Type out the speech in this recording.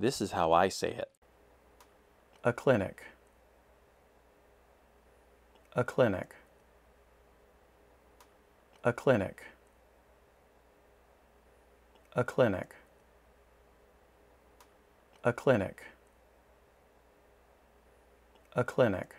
This is how I say it. A clinic. A clinic. A clinic. A clinic. A clinic. A clinic.